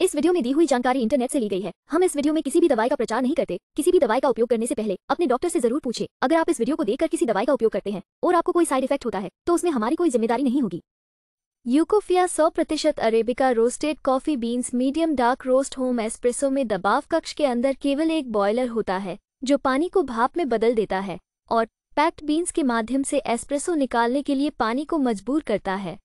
इस वीडियो में दी हुई जानकारी इंटरनेट से ली गई है हम इस वीडियो में किसी भी दवाई का प्रचार नहीं करते किसी भी दवाई का उपयोग करने से पहले अपने डॉक्टर से जरूर पूछे अगर आप इस वीडियो को देखकर किसी दवाई का उपयोग करते हैं और आपको कोई साइड इफेक्ट होता है तो उसमें हमारी कोई जिम्मेदारी नहीं होगी यूकोफिया सौ प्रतिशत arabica roasted coffee beans medium dark roast home espresso में दबाव कक्ष के अंदर केवल एक बॉयलर होता है जो पानी को भाप में बदल देता है और पैक्ड बीन्स के माध्यम से एस्प्रेसो निकालने के लिए पानी को मजबूर करता है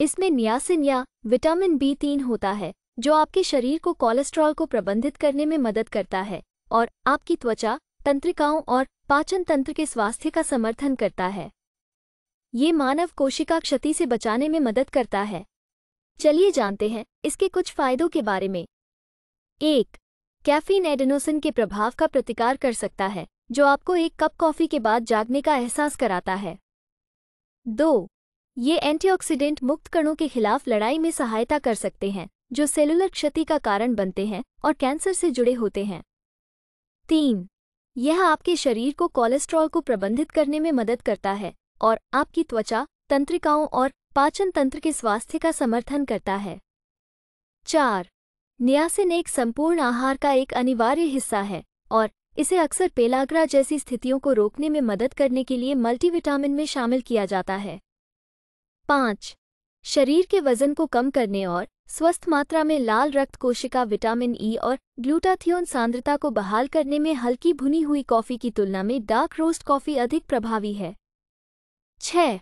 इसमें नियासिन या विटामिन बी तीन होता है जो आपके शरीर को कोलेस्ट्रॉल को प्रबंधित करने में मदद करता है और आपकी त्वचा तंत्रिकाओं और पाचन तंत्र के स्वास्थ्य का समर्थन करता है ये मानव कोशिका क्षति से बचाने में मदद करता है चलिए जानते हैं इसके कुछ फायदों के बारे में एक कैफीन एडेनोसिन के प्रभाव का प्रतिकार कर सकता है जो आपको एक कप कॉफ़ी के बाद जागने का एहसास कराता है दो ये एंटीऑक्सीडेंट मुक्त कणों के खिलाफ लड़ाई में सहायता कर सकते हैं जो सेलुलर क्षति का कारण बनते हैं और कैंसर से जुड़े होते हैं तीन यह आपके शरीर को कोलेस्ट्रॉल को प्रबंधित करने में मदद करता है और आपकी त्वचा तंत्रिकाओं और पाचन तंत्र के स्वास्थ्य का समर्थन करता है चार न्यासिन एक संपूर्ण आहार का एक अनिवार्य हिस्सा है और इसे अक्सर पेलाग्रा जैसी स्थितियों को रोकने में मदद करने के लिए मल्टीविटामिन में शामिल किया जाता है पाँच शरीर के वजन को कम करने और स्वस्थ मात्रा में लाल रक्त कोशिका विटामिन ई e और ग्लूटाथियोन सांद्रता को बहाल करने में हल्की भुनी हुई कॉफ़ी की तुलना में डार्क रोस्ट कॉफ़ी अधिक प्रभावी है छः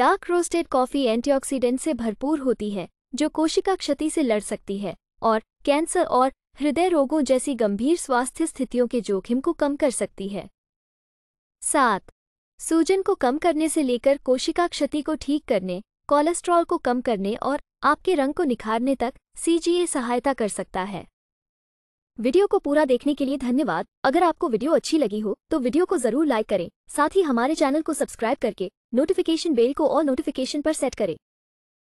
डार्क रोस्टेड कॉफ़ी एंटीऑक्सीडेंट से भरपूर होती है जो कोशिका क्षति से लड़ सकती है और कैंसर और हृदय रोगों जैसी गंभीर स्वास्थ्य स्थितियों के जोखिम को कम कर सकती है सात सूजन को कम करने से लेकर कोशिका क्षति को ठीक करने कोलेस्ट्रॉल को कम करने और आपके रंग को निखारने तक सीजीए सहायता कर सकता है वीडियो को पूरा देखने के लिए धन्यवाद अगर आपको वीडियो अच्छी लगी हो तो वीडियो को जरूर लाइक करें साथ ही हमारे चैनल को सब्सक्राइब करके नोटिफिकेशन बेल को और नोटिफिकेशन पर सेट करें